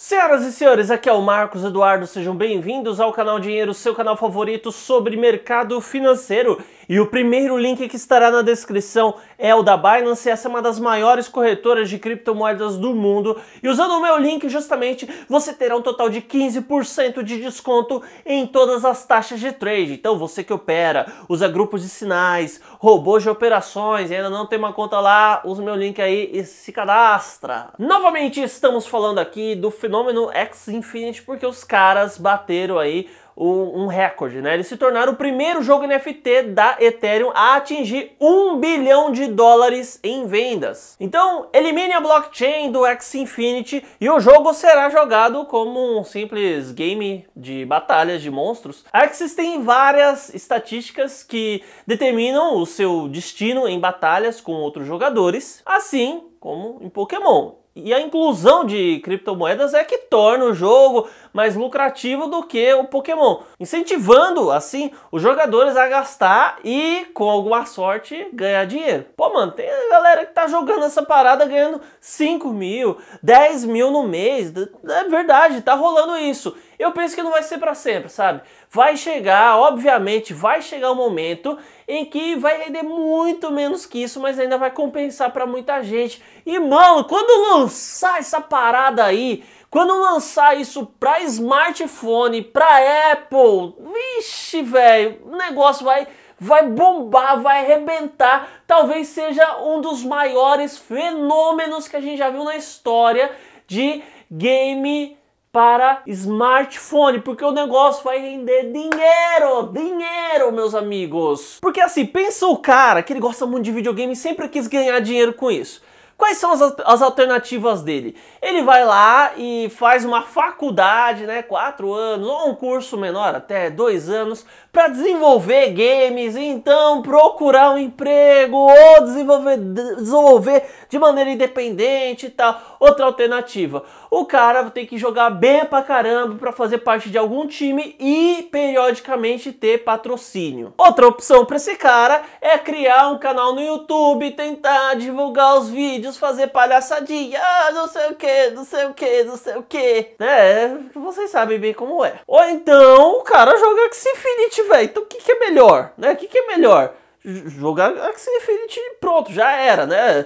Senhoras e senhores, aqui é o Marcos Eduardo, sejam bem-vindos ao canal Dinheiro, seu canal favorito sobre mercado financeiro. E o primeiro link que estará na descrição é o da Binance, essa é uma das maiores corretoras de criptomoedas do mundo. E usando o meu link, justamente, você terá um total de 15% de desconto em todas as taxas de trade. Então, você que opera, usa grupos de sinais, robôs de operações e ainda não tem uma conta lá, usa o meu link aí e se cadastra. Novamente, estamos falando aqui do fenômeno X Infinity porque os caras bateram aí um, recorde, né? Eles se tornaram o primeiro jogo NFT da Ethereum a atingir um bilhão de dólares em vendas. Então, elimine a blockchain do X Infinity e o jogo será jogado como um simples game de batalhas de monstros. A Axis tem várias estatísticas que determinam o seu destino em batalhas com outros jogadores, assim como em Pokémon. E a inclusão de criptomoedas é que torna o jogo mais lucrativo do que o Pokémon, incentivando assim os jogadores a gastar e, com alguma sorte, ganhar dinheiro. Pô, mano, tem a galera que tá jogando essa parada ganhando 5 mil, 10 mil no mês. É verdade, tá rolando isso eu penso que não vai ser para sempre, sabe? Vai chegar, obviamente, vai chegar o um momento em que vai render muito menos que isso, mas ainda vai compensar para muita gente. E mano, quando lançar essa parada aí, quando lançar isso para smartphone, para Apple, vixe, velho, o negócio vai vai bombar, vai arrebentar. Talvez seja um dos maiores fenômenos que a gente já viu na história de game para smartphone, porque o negócio vai render dinheiro, dinheiro, meus amigos. Porque assim, pensa o cara que ele gosta muito de videogame e sempre quis ganhar dinheiro com isso. Quais são as, as alternativas dele? Ele vai lá e faz uma faculdade, né, quatro anos, ou um curso menor, até dois anos, para desenvolver games, então procurar um emprego ou desenvolver, desenvolver de maneira independente e tal. Outra alternativa, o cara tem que jogar bem pra caramba para fazer parte de algum time e periodicamente ter patrocínio. Outra opção para esse cara é criar um canal no YouTube, tentar divulgar os vídeos fazer palhaçadinha, ah, não sei o que, não sei o que, não sei o que. É, vocês sabem bem como é. Ou então o cara joga Axie Infinity, velho. Então o que, que é melhor? Né? O que, que é melhor? jogar Axie Infinity pronto, já era, né?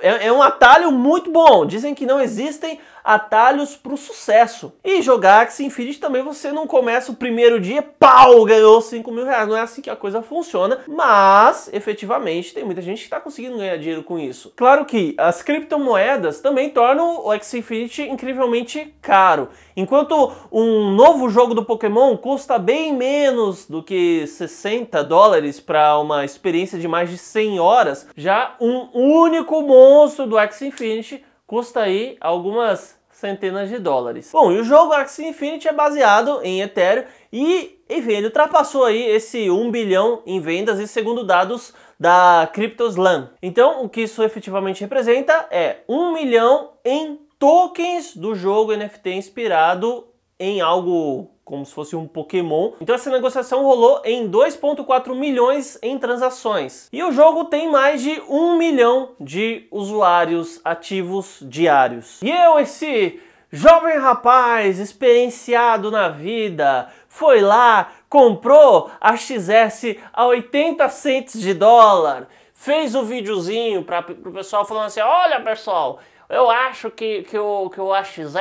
É, é um atalho muito bom. Dizem que não existem atalhos para o sucesso. E jogar Axie Infinity também você não começa o primeiro dia, pau, ganhou 5 mil reais. Não é assim que a coisa funciona, mas efetivamente tem muita gente que está conseguindo ganhar dinheiro com isso. Claro que as criptomoedas também tornam o Axie Infinity incrivelmente caro. Enquanto um novo jogo do Pokémon custa bem menos do que 60 dólares para uma experiência de mais de 100 horas, já um único monstro do Axie Infinity custa aí algumas centenas de dólares. Bom, e o jogo Axie Infinity é baseado em Ethereum e, enfim, ele ultrapassou aí esse 1 bilhão em vendas, e segundo dados da CryptoSlam. Então, o que isso efetivamente representa é 1 milhão em tokens do jogo NFT inspirado em algo como se fosse um Pokémon. Então essa negociação rolou em 2.4 milhões em transações. E o jogo tem mais de 1 milhão de usuários ativos diários. E eu, esse jovem rapaz experienciado na vida, foi lá, comprou a XS a 80 cents de dólar, fez o um videozinho para o pessoal falando assim, olha pessoal, eu acho que, que, o, que o AXS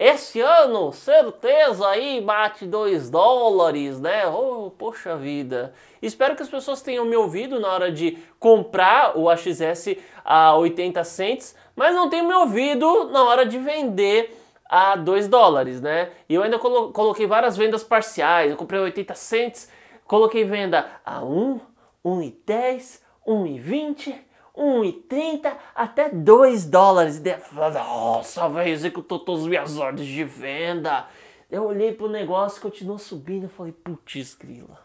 esse ano, certeza aí, bate 2 dólares, né? Oh, poxa vida. Espero que as pessoas tenham me ouvido na hora de comprar o AXS a 80 cents, mas não tenham me ouvido na hora de vender a 2 dólares, né? E eu ainda coloquei várias vendas parciais. Eu comprei 80 cents, coloquei venda a 1, 1,10, 1,20 1,30 até 2 dólares. Nossa, velho, executou todas as minhas ordens de venda. Eu olhei pro negócio, continuou subindo. Eu falei, putz, grila,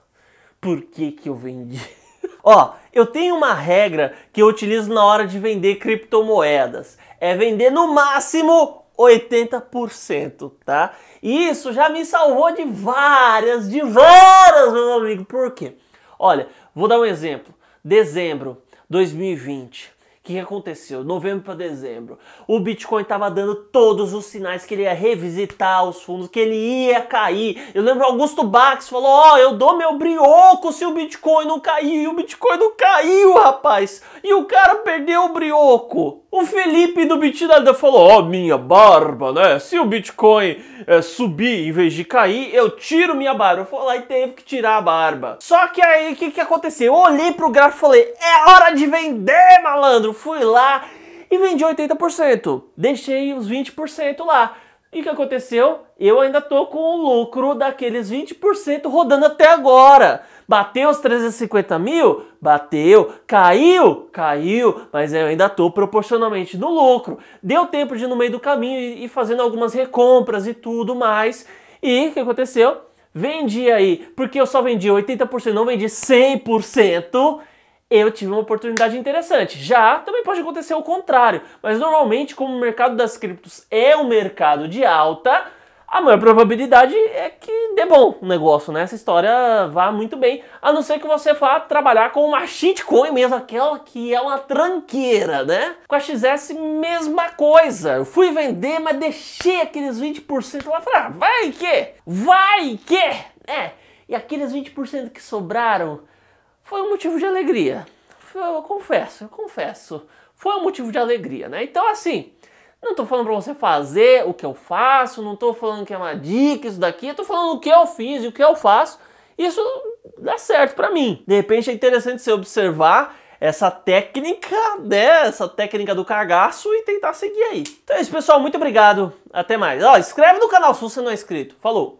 por que que eu vendi? Ó, eu tenho uma regra que eu utilizo na hora de vender criptomoedas. É vender no máximo 80%, tá? E isso já me salvou de várias, de várias, meu amigo. Por quê? Olha, vou dar um exemplo. Dezembro, 2020. O que aconteceu? Novembro para dezembro. O Bitcoin estava dando todos os sinais que ele ia revisitar os fundos, que ele ia cair. Eu lembro Augusto Bax falou: Ó, oh, eu dou meu brioco se o Bitcoin não cair. E o Bitcoin não caiu, rapaz. E o cara perdeu o brioco. O Felipe do Bitnada falou: Ó, oh, minha barba, né? Se o Bitcoin é, subir em vez de cair, eu tiro minha barba. Eu falei: lá e teve que tirar a barba. Só que aí, o que, que aconteceu? Eu olhei pro gráfico e falei: É hora de vender, malandro. Fui lá e vendi 80%. Deixei os 20% lá. E o que aconteceu? Eu ainda tô com o lucro daqueles 20% rodando até agora. Bateu os 350 mil? Bateu. Caiu? Caiu. Mas eu ainda estou proporcionalmente no lucro. Deu tempo de ir no meio do caminho e fazendo algumas recompras e tudo mais. E o que aconteceu? Vendi aí, porque eu só vendi 80%, não vendi 100% eu tive uma oportunidade interessante. Já também pode acontecer o contrário, mas normalmente, como o mercado das criptos é um mercado de alta, a maior probabilidade é que dê bom o negócio, né? Essa história vá muito bem, a não ser que você vá trabalhar com uma shitcoin mesmo, aquela que é uma tranqueira, né? Com a XS, mesma coisa. Eu fui vender, mas deixei aqueles 20% lá pra... Ah, vai que! Vai que! É, e aqueles 20% que sobraram foi um motivo de alegria. Eu confesso, eu confesso. Foi um motivo de alegria, né? Então, assim não tô falando para você fazer o que eu faço, não tô falando que é uma dica, isso daqui, eu tô falando o que eu fiz e o que eu faço. Isso dá certo para mim. De repente é interessante você observar essa técnica, né? Essa técnica do cagaço e tentar seguir aí. Então é isso, pessoal. Muito obrigado. Até mais. Ó, inscreve no canal se você não é inscrito. Falou!